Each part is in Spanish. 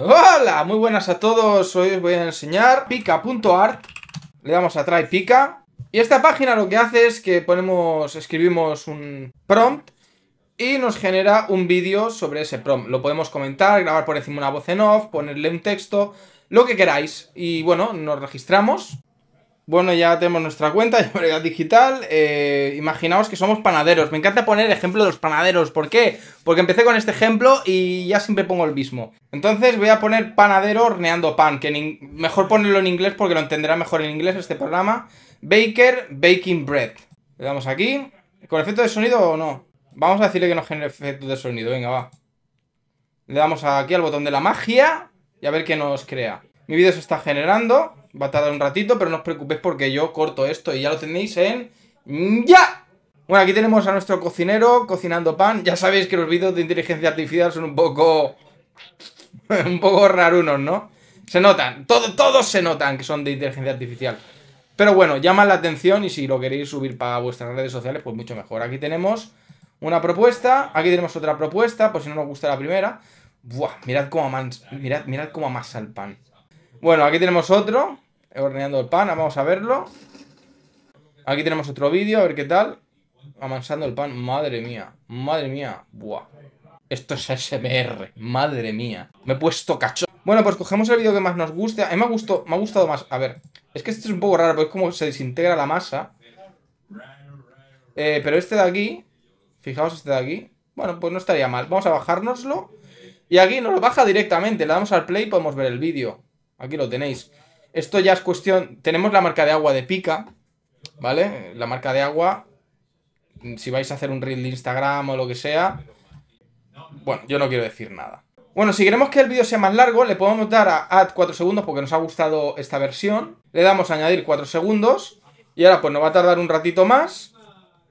Hola, muy buenas a todos, hoy os voy a enseñar pica.art Le damos a try pica Y esta página lo que hace es que ponemos, escribimos un prompt Y nos genera un vídeo sobre ese prompt Lo podemos comentar, grabar por encima una voz en off, ponerle un texto, lo que queráis Y bueno, nos registramos bueno, ya tenemos nuestra cuenta, ya digital. Eh, imaginaos que somos panaderos. Me encanta poner el ejemplo de los panaderos. ¿Por qué? Porque empecé con este ejemplo y ya siempre pongo el mismo. Entonces voy a poner panadero horneando pan, que mejor ponerlo en inglés porque lo entenderá mejor en inglés este programa. Baker Baking Bread. Le damos aquí. ¿Con efecto de sonido o no? Vamos a decirle que no genere efecto de sonido. Venga, va. Le damos aquí al botón de la magia y a ver qué nos crea. Mi vídeo se está generando. Va a tardar un ratito, pero no os preocupéis porque yo corto esto y ya lo tenéis en... ¡Ya! Bueno, aquí tenemos a nuestro cocinero cocinando pan. Ya sabéis que los vídeos de inteligencia artificial son un poco... un poco rarunos, ¿no? Se notan, todo, todos se notan que son de inteligencia artificial. Pero bueno, llama la atención y si lo queréis subir para vuestras redes sociales, pues mucho mejor. Aquí tenemos una propuesta, aquí tenemos otra propuesta, por si no nos gusta la primera. Buah, mirad cómo, mirad, mirad cómo amasa el pan. Bueno, aquí tenemos otro, horneando el pan, vamos a verlo. Aquí tenemos otro vídeo, a ver qué tal. Amansando el pan, madre mía, madre mía, buah. Esto es SMR, madre mía. Me he puesto cacho. Bueno, pues cogemos el vídeo que más nos guste. A mí me, me ha gustado más. A ver, es que este es un poco raro, porque es como se desintegra la masa. Eh, pero este de aquí, fijaos este de aquí. Bueno, pues no estaría mal. Vamos a bajárnoslo. Y aquí nos lo baja directamente. Le damos al play y podemos ver el vídeo. Aquí lo tenéis. Esto ya es cuestión. Tenemos la marca de agua de pica, ¿vale? La marca de agua. Si vais a hacer un reel de Instagram o lo que sea. Bueno, yo no quiero decir nada. Bueno, si queremos que el vídeo sea más largo, le podemos dar a add 4 segundos porque nos ha gustado esta versión. Le damos a añadir 4 segundos. Y ahora pues nos va a tardar un ratito más.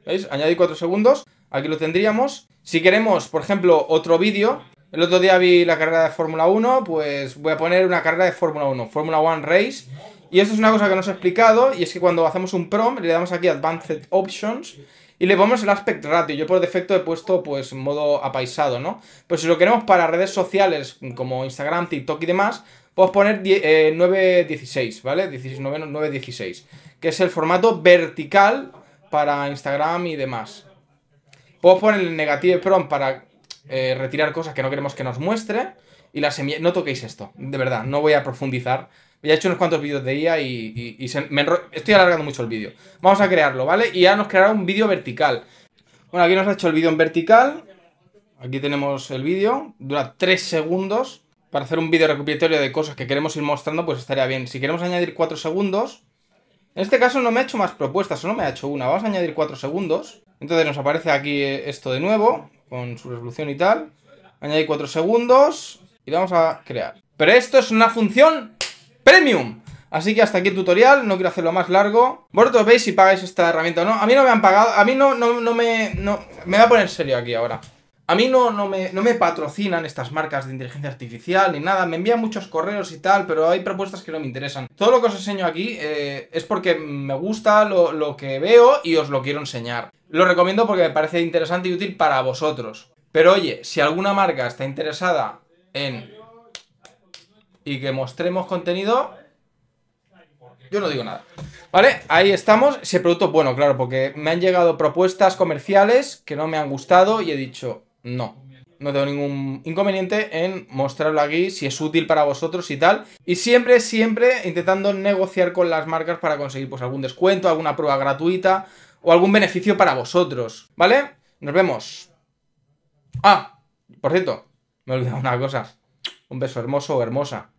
¿Veis? Añadir 4 segundos. Aquí lo tendríamos. Si queremos, por ejemplo, otro vídeo, el otro día vi la carrera de Fórmula 1, pues voy a poner una carrera de Fórmula 1, Fórmula 1 Race. Y esto es una cosa que no os he explicado, y es que cuando hacemos un prom, le damos aquí Advanced Options, y le ponemos el aspect ratio. Yo por defecto he puesto, pues, modo apaisado, ¿no? Pues si lo queremos para redes sociales, como Instagram, TikTok y demás, podemos poner 9.16, eh, ¿vale? 9.16, que es el formato vertical para Instagram y demás. Puedo poner el negative prom para eh, retirar cosas que no queremos que nos muestre. Y la semilla... No toquéis esto, de verdad, no voy a profundizar. Ya he hecho unos cuantos vídeos de IA y, me estoy alargando mucho el vídeo. Vamos a crearlo, ¿vale? Y ya nos creará un vídeo vertical. Bueno, aquí nos ha hecho el vídeo en vertical. Aquí tenemos el vídeo. Dura 3 segundos. Para hacer un vídeo recopilatorio de cosas que queremos ir mostrando, pues estaría bien. Si queremos añadir 4 segundos... En este caso no me ha hecho más propuestas, solo me ha hecho una. Vamos a añadir 4 segundos. Entonces nos aparece aquí eh, esto de nuevo con su resolución y tal. Añadí 4 segundos y vamos a crear. Pero esto es una función premium. Así que hasta aquí el tutorial, no quiero hacerlo más largo. Vosotros veis si pagáis esta herramienta o no. A mí no me han pagado, a mí no, no, no me... No, me voy a poner serio aquí ahora. A mí no, no, me, no me patrocinan estas marcas de inteligencia artificial ni nada, me envían muchos correos y tal, pero hay propuestas que no me interesan. Todo lo que os enseño aquí eh, es porque me gusta lo que veo y os lo quiero enseñar. Lo recomiendo porque me parece interesante y útil para vosotros. Pero oye, si alguna marca está interesada en... y que mostremos contenido, yo no digo nada. ¿Vale? Ahí estamos. Ese producto, bueno, claro, porque me han llegado propuestas comerciales que no me han gustado y he dicho, no. No tengo ningún inconveniente en mostrarlo aquí, si es útil para vosotros y tal. Y siempre, siempre intentando negociar con las marcas para conseguir pues algún descuento, alguna prueba gratuita, o algún beneficio para vosotros, ¿vale? Nos vemos. Ah, por cierto, me he olvidado una cosa. Un beso hermoso o hermosa.